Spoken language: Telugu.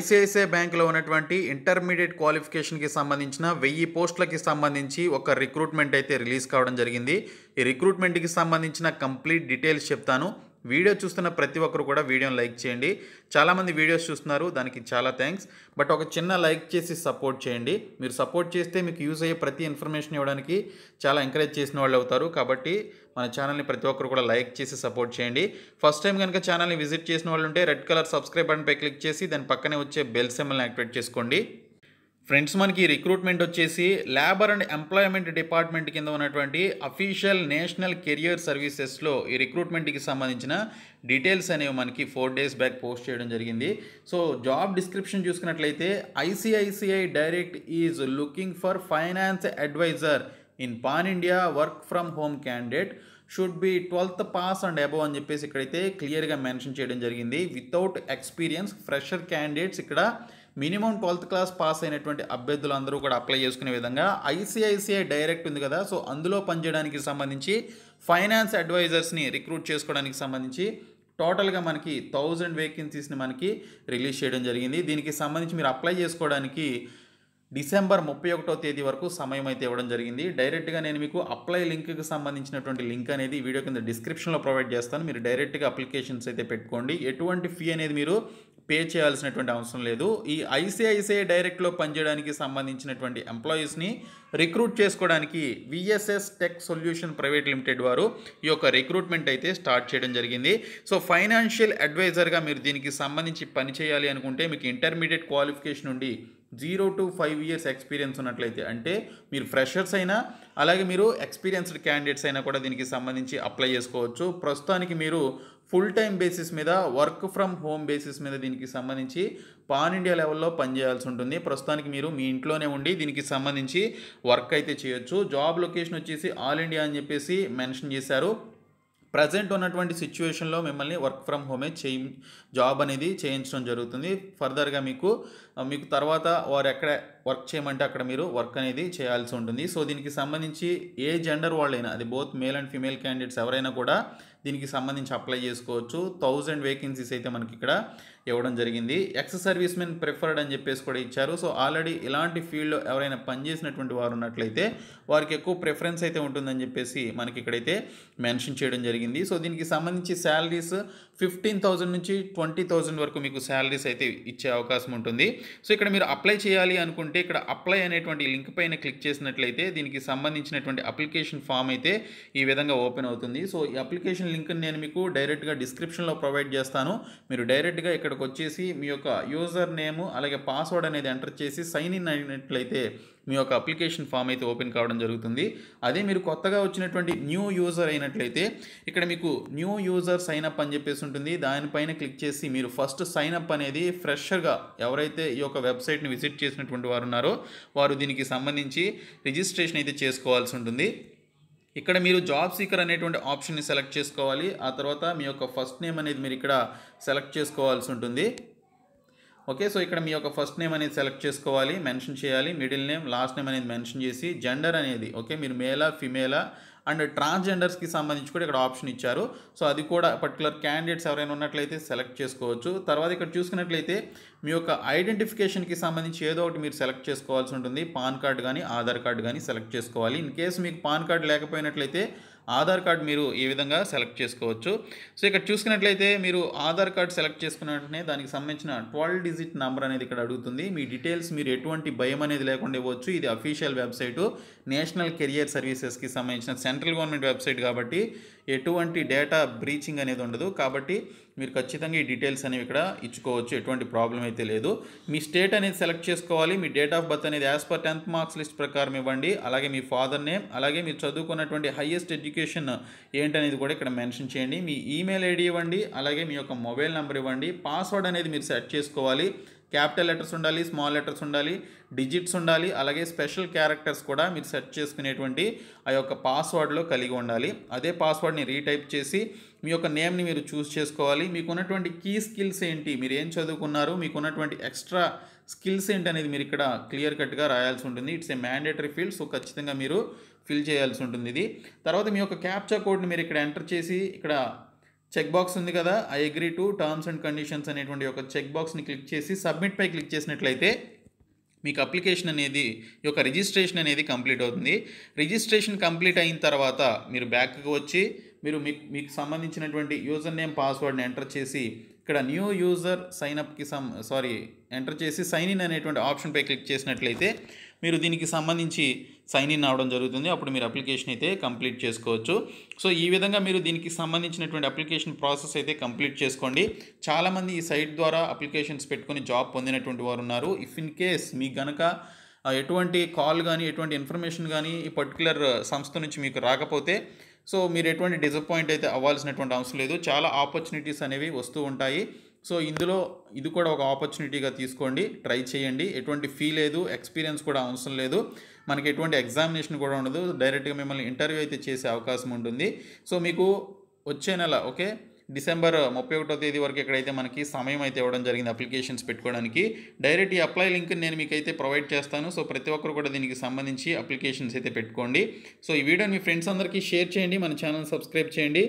ఐసిఐసిఐ బ్యాంకులో ఉన్నటువంటి ఇంటర్మీడియట్ క్వాలిఫికేషన్కి సంబంధించిన వెయ్యి పోస్టులకి సంబంధించి ఒక రిక్రూట్మెంట్ అయితే రిలీజ్ కావడం జరిగింది ఈ రిక్రూట్మెంట్కి సంబంధించిన కంప్లీట్ డీటెయిల్స్ చెప్తాను వీడియో చూస్తున్న ప్రతి ఒక్కరు కూడా వీడియోని లైక్ చేయండి చాలామంది వీడియోస్ చూస్తున్నారు దానికి చాలా థ్యాంక్స్ బట్ ఒక చిన్న లైక్ చేసి సపోర్ట్ చేయండి మీరు సపోర్ట్ చేస్తే మీకు యూజ్ అయ్యే ప్రతి ఇన్ఫర్మేషన్ ఇవ్వడానికి చాలా ఎంకరేజ్ చేసిన వాళ్ళు అవుతారు కాబట్టి మన ఛానల్ని ప్రతి ఒక్కరు కూడా లైక్ చేసి సపోర్ట్ చేయండి ఫస్ట్ టైం కనుక ఛానల్ని విజిట్ చేసిన వాళ్ళు ఉంటే రెడ్ కలర్ సబ్స్క్రైబ్ బటన్పై క్లిక్ చేసి దాని పక్కనే వచ్చే బెల్ సెమ్మల్ని యాక్టివేట్ చేసుకోండి ఫ్రెండ్స్ మనకి రిక్రూట్మెంట్ వచ్చేసి లేబర్ అండ్ ఎంప్లాయ్మెంట్ డిపార్ట్మెంట్ కింద ఉన్నటువంటి అఫీషియల్ నేషనల్ కెరియర్ సర్వీసెస్లో ఈ రిక్రూట్మెంట్కి సంబంధించిన డీటెయిల్స్ అనేవి మనకి ఫోర్ డేస్ బ్యాక్ పోస్ట్ చేయడం జరిగింది సో జాబ్ డిస్క్రిప్షన్ చూసుకున్నట్లయితే ICICI direct is looking for finance advisor in pan India work from home candidate should be twelfth pass and above అని చెప్పేసి ఇక్కడైతే క్లియర్గా మెన్షన్ చేయడం జరిగింది వితౌట్ ఎక్స్పీరియన్స్ ఫ్రెషర్ క్యాండిడేట్స్ ఇక్కడ మినిమం ట్వెల్త్ క్లాస్ పాస్ అయినటువంటి అభ్యర్థులు అందరూ కూడా అప్లై చేసుకునే విధంగా ఐసీఐసీఐ డైరెక్ట్ ఉంది కదా సో అందులో పనిచేయడానికి సంబంధించి ఫైనాన్స్ అడ్వైజర్స్ని రిక్రూట్ చేసుకోవడానికి సంబంధించి టోటల్గా మనకి థౌజండ్ వేకెన్సీస్ని మనకి రిలీజ్ చేయడం జరిగింది దీనికి సంబంధించి మీరు అప్లై చేసుకోవడానికి డిసెంబర్ ముప్పై ఒకటో తేదీ వరకు సమయం అయితే ఇవ్వడం జరిగింది డైరెక్ట్గా నేను మీకు అప్లై లింక్కి సంబంధించినటువంటి లింక్ అనేది వీడియో కింద డిస్క్రిప్షన్లో ప్రొవైడ్ చేస్తాను మీరు డైరెక్ట్గా అప్లికేషన్స్ అయితే పెట్టుకోండి ఎటువంటి ఫీ అనేది మీరు పే చేయాల్సినటువంటి అవసరం లేదు ఈ ఐసిఐసిఐ డైరెక్ట్లో పనిచేయడానికి సంబంధించినటువంటి ఎంప్లాయీస్ని రిక్రూట్ చేసుకోవడానికి VSS tech solution private limited వారు ఈ యొక్క రిక్రూట్మెంట్ అయితే స్టార్ట్ చేయడం జరిగింది సో ఫైనాన్షియల్ అడ్వైజర్గా మీరు దీనికి సంబంధించి పని చేయాలి అనుకుంటే మీకు ఇంటర్మీడియట్ క్వాలిఫికేషన్ నుండి zero to five years experience ఉన్నట్లయితే అంటే మీరు ఫ్రెషర్స్ అయినా అలాగే మీరు ఎక్స్పీరియన్స్డ్ క్యాండిడేట్స్ అయినా కూడా దీనికి సంబంధించి అప్లై చేసుకోవచ్చు ప్రస్తుతానికి మీరు ఫుల్ టైం బేసిస్ మీద వర్క్ ఫ్రమ్ హోమ్ బేసిస్ మీద దీనికి సంబంధించి పాన్ ఇండియా లెవెల్లో పనిచేయాల్సి ఉంటుంది ప్రస్తుతానికి మీరు మీ ఇంట్లోనే ఉండి దీనికి సంబంధించి వర్క్ అయితే చేయొచ్చు జాబ్ లొకేషన్ వచ్చేసి ఆల్ ఇండియా అని చెప్పేసి మెన్షన్ చేశారు ప్రజెంట్ ఉన్నటువంటి సిచ్యువేషన్లో మిమ్మల్ని వర్క్ ఫ్రమ్ హోమే చేయి జాబ్ అనేది చేయించడం జరుగుతుంది ఫర్దర్గా మీకు మీకు తర్వాత వారు ఎక్కడ వర్క్ చేయమంటే అక్కడ మీరు వర్క్ అనేది చేయాల్సి ఉంటుంది సో దీనికి సంబంధించి ఏ జెండర్ వాళ్ళైనా అది both male and female candidates ఎవరైనా కూడా దీనికి సంబంధించి అప్లై చేసుకోవచ్చు థౌజండ్ వేకెన్సీస్ అయితే మనకి ఇక్కడ ఇవ్వడం జరిగింది ఎక్స్ సర్వీస్ మెన్ ప్రిఫర్డ్ అని చెప్పేసి కూడా ఇచ్చారు సో ఆల్రెడీ ఇలాంటి ఫీల్డ్లో ఎవరైనా పనిచేసినటువంటి వారు ఉన్నట్లయితే వారికి ఎక్కువ ప్రిఫరెన్స్ అయితే ఉంటుందని చెప్పేసి మనకి ఇక్కడైతే మెన్షన్ చేయడం జరిగింది సో దీనికి సంబంధించి శాలరీస్ ఫిఫ్టీన్ థౌజండ్ నుంచి ట్వంటీ థౌజండ్ వరకు మీకు శాలరీస్ అయితే ఇచ్చే అవకాశం ఉంటుంది సో ఇక్కడ మీరు అప్లై చేయాలి అనుకుంటే ఇక్కడ అప్లై అనేటువంటి లింక్ పైన క్లిక్ చేసినట్లయితే దీనికి సంబంధించినటువంటి అప్లికేషన్ ఫామ్ అయితే ఈ విధంగా ఓపెన్ అవుతుంది సో ఈ అప్లికేషన్ లింక్ని నేను మీకు డైరెక్ట్గా డిస్క్రిప్షన్లో ప్రొవైడ్ చేస్తాను మీరు డైరెక్ట్గా ఇక్కడికి వచ్చేసి మీ యొక్క యూజర్ నేమ్ అలాగే పాస్వర్డ్ అనేది ఎంటర్ చేసి సైన్ ఇన్ అయినట్లయితే మీ యొక్క అప్లికేషన్ ఫామ్ అయితే ఓపెన్ కావడం జరుగుతుంది అదే మీరు కొత్తగా వచ్చినటువంటి న్యూ యూజర్ అయినట్లయితే ఇక్కడ మీకు న్యూ యూజర్ సైన్ అప్ అని చెప్పేసి ఉంటుంది దానిపైన క్లిక్ చేసి మీరు ఫస్ట్ సైన్ అప్ అనేది ఫ్రెషర్గా ఎవరైతే ఈ యొక్క వెబ్సైట్ని విజిట్ చేసినటువంటి వారు ఉన్నారో వారు దీనికి సంబంధించి రిజిస్ట్రేషన్ అయితే చేసుకోవాల్సి ఉంటుంది ఇక్కడ మీరు జాబ్ సీకర్ అనేటువంటి ఆప్షన్ని సెలెక్ట్ చేసుకోవాలి ఆ తర్వాత మీ యొక్క ఫస్ట్ నేమ్ అనేది మీరు ఇక్కడ సెలెక్ట్ చేసుకోవాల్సి ఉంటుంది ఓకే సో ఇక్కడ మీ యొక్క ఫస్ట్ నేమ్ అనేది సెలెక్ట్ చేసుకోవాలి మెన్షన్ చేయాలి మిడిల్ నేమ్ లాస్ట్ నేమ్ అనేది మెన్షన్ చేసి జెండర్ అనేది ఓకే మీరు మేలా ఫిమేలా అండ్ ట్రాన్స్జెండర్స్కి సంబంధించి కూడా ఇక్కడ ఆప్షన్ ఇచ్చారు సో అది కూడా పర్టికులర్ క్యాండిడేట్స్ ఎవరైనా ఉన్నట్లయితే సెలెక్ట్ చేసుకోవచ్చు తర్వాత ఇక్కడ చూసుకున్నట్లయితే మీ యొక్క ఐడెంటిఫికేషన్కి సంబంధించి ఏదో ఒకటి మీరు సెలెక్ట్ చేసుకోవాల్సి ఉంటుంది పాన్ కార్డ్ కానీ ఆధార్ కార్డ్ కానీ సెలెక్ట్ చేసుకోవాలి ఇన్ కేసు మీకు పాన్ కార్డ్ లేకపోయినట్లయితే ఆధార్ కార్డ్ మీరు ఈ విధంగా సెలెక్ట్ చేసుకోవచ్చు సో ఇక్కడ చూసుకున్నట్లయితే మీరు ఆధార్ కార్డ్ సెలెక్ట్ చేసుకున్న వెంటనే దానికి సంబంధించిన ట్వెల్వ్ డిజిట్ నెంబర్ అనేది ఇక్కడ అడుగుతుంది మీ డీటెయిల్స్ మీరు ఎటువంటి భయం అనేది లేకుండా ఇవ్వచ్చు ఇది అఫీషియల్ వెబ్సైటు నేషనల్ కెరియర్ సర్వీసెస్కి సంబంధించిన సెంట్రల్ గవర్నమెంట్ వెబ్సైట్ కాబట్టి ఎటువంటి డేటా బ్రీచింగ్ అనేది ఉండదు కాబట్టి మీరు ఖచ్చితంగా ఈ డీటెయిల్స్ అనేవి ఇక్కడ ఇచ్చుకోవచ్చు ఎటువంటి ప్రాబ్లం అయితే లేదు మీ స్టేట్ అనేది సెలెక్ట్ చేసుకోవాలి మీ డేట్ ఆఫ్ బర్త్ అనేది as per tenth marks list ప్రకారం ఇవ్వండి అలాగే మీ ఫాదర్ నేమ్ అలాగే మీరు చదువుకున్నటువంటి హైయెస్ట్ ఎడ్యుకేషన్ ఏంటనేది కూడా ఇక్కడ మెన్షన్ చేయండి మీ ఈమెయిల్ ఐడి ఇవ్వండి అలాగే మీ యొక్క మొబైల్ నెంబర్ ఇవ్వండి పాస్వర్డ్ అనేది మీరు సెట్ చేసుకోవాలి క్యాపిటల్ లెటర్స్ ఉండాలి స్మాల్ లెటర్స్ ఉండాలి డిజిట్స్ ఉండాలి అలాగే స్పెషల్ క్యారెక్టర్స్ కూడా మీరు సెర్చ్ చేసుకునేటువంటి ఆ యొక్క పాస్వర్డ్లో కలిగి ఉండాలి అదే పాస్వర్డ్ని రీటైప్ చేసి మీ యొక్క నేమ్ని మీరు చూస్ చేసుకోవాలి మీకు ఉన్నటువంటి కీ స్కిల్స్ ఏంటి మీరు ఏం చదువుకున్నారు మీకు ఉన్నటువంటి ఎక్స్ట్రా స్కిల్స్ ఏంటి అనేది మీరు ఇక్కడ క్లియర్ కట్గా రాయాల్సి ఉంటుంది it's a mandatory field so ఖచ్చితంగా మీరు ఫిల్ చేయాల్సి ఉంటుంది ఇది తర్వాత మీ యొక్క క్యాప్చా కోడ్ని మీరు ఇక్కడ ఎంటర్ చేసి ఇక్కడ చెక్ బాక్స్ ఉంది కదా I agree to terms and conditions అనేటువంటి ఒక చెక్ బాక్స్ని క్లిక్ చేసి సబ్మిట్పై క్లిక్ చేసినట్లయితే మీకు అప్లికేషన్ అనేది ఈ యొక్క రిజిస్ట్రేషన్ అనేది కంప్లీట్ అవుతుంది రిజిస్ట్రేషన్ కంప్లీట్ అయిన తర్వాత మీరు బ్యాక్కి వచ్చి మీరు మీకు మీకు సంబంధించినటువంటి యూజర్ నేమ్ పాస్వర్డ్ని ఎంటర్ చేసి ఇక్కడ న్యూ యూజర్ సైన్ అప్కి సమ్ సారీ ఎంటర్ చేసి సైన్ ఇన్ అనేటువంటి ఆప్షన్పై క్లిక్ చేసినట్లయితే మీరు దీనికి సంబంధించి సైన్ ఇన్ అవడం జరుగుతుంది అప్పుడు మీరు అప్లికేషన్ అయితే కంప్లీట్ చేసుకోవచ్చు సో ఈ విధంగా మీరు దీనికి సంబంధించినటువంటి అప్లికేషన్ ప్రాసెస్ అయితే కంప్లీట్ చేసుకోండి చాలామంది ఈ సైట్ ద్వారా అప్లికేషన్స్ పెట్టుకుని జాబ్ పొందినటువంటి వారు ఉన్నారు ఇఫ్ ఇన్ కేస్ మీకు గనక ఎటువంటి కాల్ కానీ ఎటువంటి ఇన్ఫర్మేషన్ కానీ ఈ పర్టికులర్ సంస్థ నుంచి మీకు రాకపోతే సో మీరు ఎటువంటి డిసప్పాయింట్ అయితే అవ్వాల్సినటువంటి అవసరం లేదు చాలా ఆపర్చునిటీస్ అనేవి వస్తూ ఉంటాయి సో ఇందులో ఇది కూడా ఒక ఆపర్చునిటీగా తీసుకోండి ట్రై చేయండి ఎటువంటి ఫీ లేదు ఎక్స్పీరియన్స్ కూడా అవసరం లేదు మనకి ఎటువంటి ఎగ్జామినేషన్ కూడా ఉండదు డైరెక్ట్గా మిమ్మల్ని ఇంటర్వ్యూ అయితే చేసే అవకాశం ఉంటుంది సో మీకు వచ్చే నెల ఓకే డిసెంబర్ ముప్పై ఒకటో తేదీ వరకు ఎక్కడైతే మనకి సమయం అయితే ఇవ్వడం జరిగింది అప్లికేషన్స్ పెట్టుకోవడానికి డైరెక్ట్ ఈ అప్లై లింక్ నేను మీకు అయితే ప్రొవైడ్ చేస్తాను సో ప్రతి ఒక్కరు కూడా దీనికి సంబంధించి అప్లికేషన్స్ అయితే పెట్టుకోండి సో ఈ వీడియోని మీ ఫ్రెండ్స్ అందరికీ షేర్ చేయండి మన ఛానల్ సబ్స్క్రైబ్ చేయండి